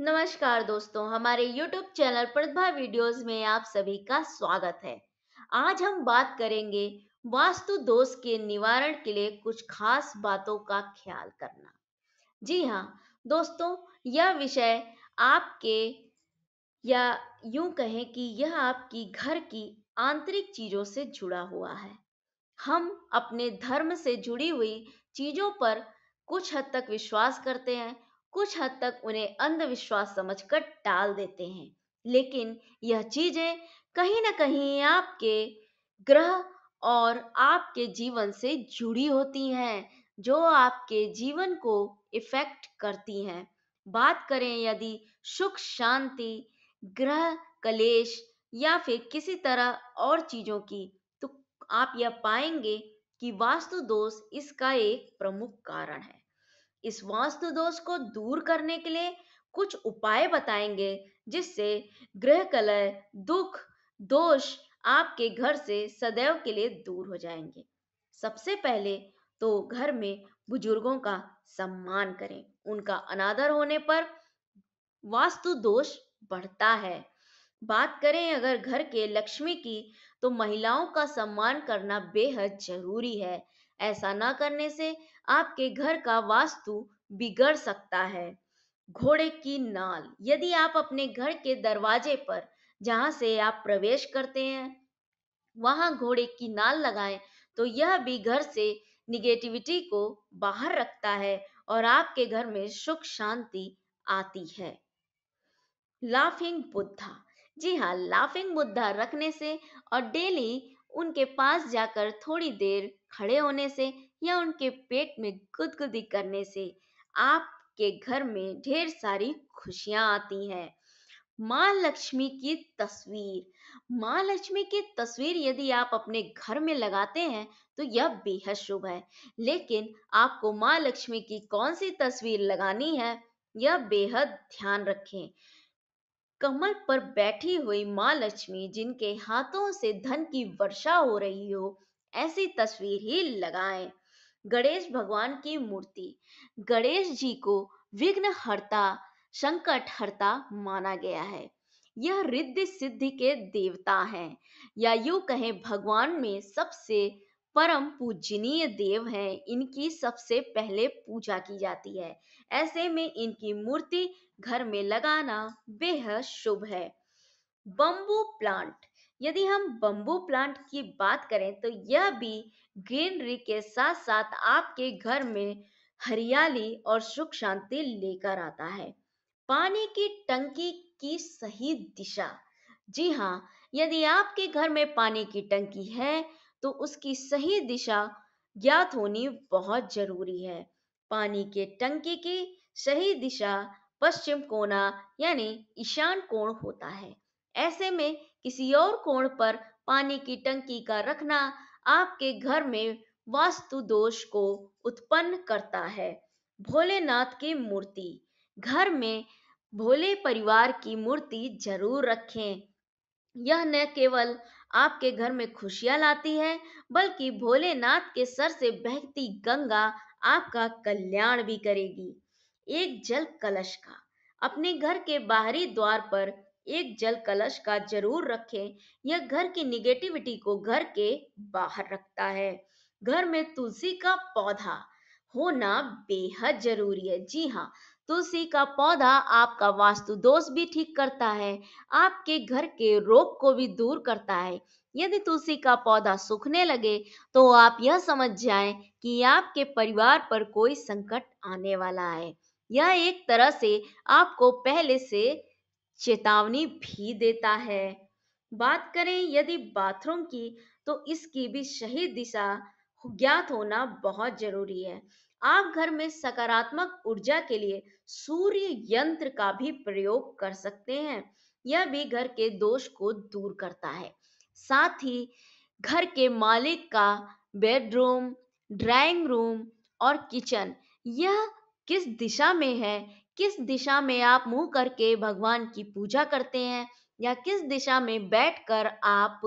नमस्कार दोस्तों हमारे YouTube चैनल प्रतिभा वीडियोस में आप सभी का स्वागत है आज हम बात करेंगे वास्तु दोष के निवारण के लिए कुछ खास बातों का ख्याल करना जी हाँ दोस्तों यह विषय आपके या यूं कहें कि यह आपकी घर की आंतरिक चीजों से जुड़ा हुआ है हम अपने धर्म से जुड़ी हुई चीजों पर कुछ हद तक विश्वास करते हैं कुछ हद तक उन्हें अंधविश्वास समझकर टाल देते हैं लेकिन यह चीजें कहीं ना कहीं आपके ग्रह और आपके जीवन से जुड़ी होती हैं जो आपके जीवन को इफेक्ट करती हैं बात करें यदि सुख शांति ग्रह कलेश या फिर किसी तरह और चीजों की तो आप यह पाएंगे कि वास्तु दोष इसका एक प्रमुख कारण है इस वास्तु दोष को दूर करने के लिए कुछ उपाय बताएंगे जिससे ग्रह कलय दुख दोष आपके घर से सदैव के लिए दूर हो जाएंगे सबसे पहले तो घर में बुजुर्गों का सम्मान करें उनका अनादर होने पर वास्तु दोष बढ़ता है बात करें अगर घर के लक्ष्मी की तो महिलाओं का सम्मान करना बेहद जरूरी है ऐसा ना करने से आपके घर का वास्तु बिगड़ सकता है घोड़े की नाल यदि आप अपने घर के दरवाजे पर जहां से आप प्रवेश करते हैं वहां घोड़े की नाल लगाएं तो यह भी घर से निगेटिविटी को बाहर रखता है और आपके घर में सुख शांति आती है लाफिंग बुद्धा जी हाँ लाफिंग बुद्धा रखने से और डेली उनके पास जाकर थोड़ी देर खड़े होने से या उनके पेट में गुदगुदी करने से आपके घर में ढेर सारी खुशियां आती हैं माँ लक्ष्मी की तस्वीर माँ लक्ष्मी की तस्वीर यदि आप अपने घर में लगाते हैं तो यह बेहद शुभ है लेकिन आपको माँ लक्ष्मी की कौन सी तस्वीर लगानी है यह बेहद ध्यान रखें कमर पर बैठी हुई माँ लक्ष्मी जिनके हाथों से धन की वर्षा हो रही हो ऐसी तस्वीर ही लगाएं गणेश भगवान की मूर्ति गणेश जी को विघ्न हरता संकट हरता माना गया है यह रिद्धि सिद्धि के देवता हैं या यू कहें भगवान में सबसे परम पूजनीय देव हैं इनकी सबसे पहले पूजा की जाती है ऐसे में इनकी मूर्ति घर में लगाना बेहद शुभ है बम्बू प्लांट यदि हम बम्बू प्लांट की बात करें तो यह भी ग्रीनरी के साथ साथ आपके घर में हरियाली और सुख शांति लेकर आता है पानी की टंकी की सही दिशा जी हाँ यदि आपके घर में पानी की टंकी है तो उसकी सही दिशा ज्ञात होनी बहुत जरूरी है पानी के टंकी की सही दिशा पश्चिम कोना यानी ईशान कोण होता है ऐसे में किसी और कोण पर पानी की टंकी का रखना आपके घर में वास्तु दोष को उत्पन्न करता है भोलेनाथ की मूर्ति घर में भोले परिवार की मूर्ति जरूर रखें यह न केवल आपके घर में खुशियां लाती है बल्कि भोलेनाथ के सर से बहती गंगा आपका कल्याण भी करेगी एक जल कलश का अपने घर के बाहरी द्वार पर एक जल कलश का जरूर रखें यह घर की निगेटिविटी को घर के बाहर रखता है घर में तुलसी का पौधा होना बेहद जरूरी है जी हाँ तुलसी का पौधा आपका वास्तु दोष भी ठीक करता है आपके घर के रोग को भी दूर करता है यदि तुलसी का पौधा सूखने लगे तो आप यह समझ जाएं कि आपके परिवार पर कोई संकट आने वाला है यह एक तरह से आपको पहले से चेतावनी भी देता है बात करें यदि बाथरूम की तो इसकी भी सही दिशा ज्ञात होना बहुत जरूरी है आप घर में सकारात्मक ऊर्जा के लिए सूर्य यंत्र का भी प्रयोग कर सकते हैं यह भी घर के दोष को दूर करता है साथ ही घर के मालिक का बेडरूम ड्राइंग रूम और किचन यह किस दिशा में है किस दिशा में आप मुंह करके भगवान की पूजा करते हैं या किस दिशा में बैठकर आप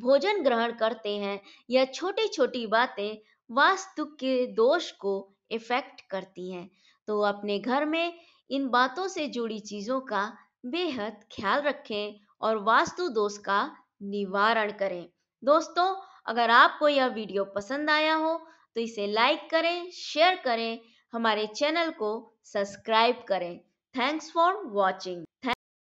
भोजन ग्रहण करते हैं यह छोटी छोटी बातें वास्तु के दोष को इफेक्ट करती हैं तो अपने घर में इन बातों से जुड़ी चीजों का बेहद ख्याल रखें और वास्तु दोष का निवारण करें दोस्तों अगर आपको यह वीडियो पसंद आया हो तो इसे लाइक करें शेयर करें हमारे चैनल को सब्सक्राइब करें थैंक्स फॉर वॉचिंग